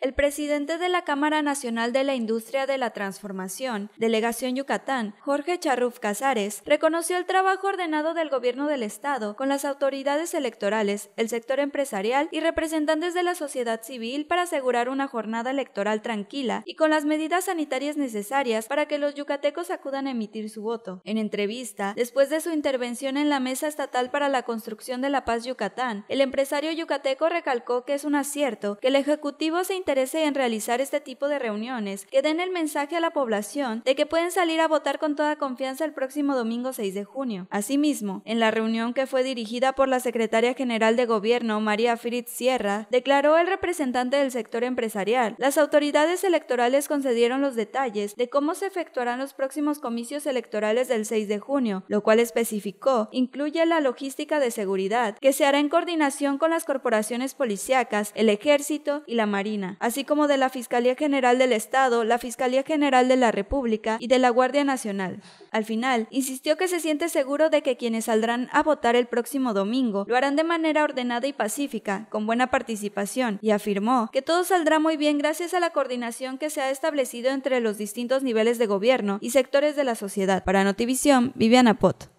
El presidente de la Cámara Nacional de la Industria de la Transformación, Delegación Yucatán, Jorge Charruf Casares, reconoció el trabajo ordenado del gobierno del Estado con las autoridades electorales, el sector empresarial y representantes de la sociedad civil para asegurar una jornada electoral tranquila y con las medidas sanitarias necesarias para que los yucatecos acudan a emitir su voto. En entrevista, después de su intervención en la Mesa Estatal para la Construcción de la Paz Yucatán, el empresario yucateco recalcó que es un acierto que el Ejecutivo se interese en realizar este tipo de reuniones que den el mensaje a la población de que pueden salir a votar con toda confianza el próximo domingo 6 de junio. Asimismo, en la reunión que fue dirigida por la secretaria general de gobierno, María Fritz Sierra, declaró el representante del sector empresarial. Las autoridades electorales concedieron los detalles de cómo se efectuarán los próximos comicios electorales del 6 de junio, lo cual especificó incluye la logística de seguridad, que se hará en coordinación con las corporaciones policíacas, el ejército y la marina así como de la Fiscalía General del Estado, la Fiscalía General de la República y de la Guardia Nacional. Al final, insistió que se siente seguro de que quienes saldrán a votar el próximo domingo lo harán de manera ordenada y pacífica, con buena participación, y afirmó que todo saldrá muy bien gracias a la coordinación que se ha establecido entre los distintos niveles de gobierno y sectores de la sociedad. Para Notivisión, Viviana Pot.